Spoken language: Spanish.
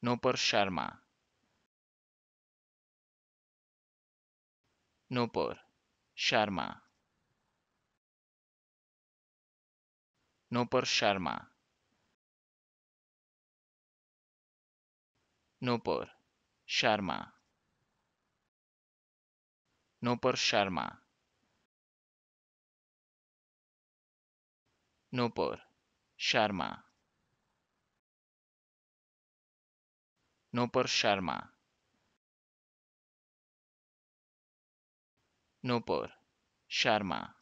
no por Sharma. No por Sharma. No por Sharma. No por Sharma. No por Sharma. No por Sharma. Nopur Sharma. Nopur Sharma.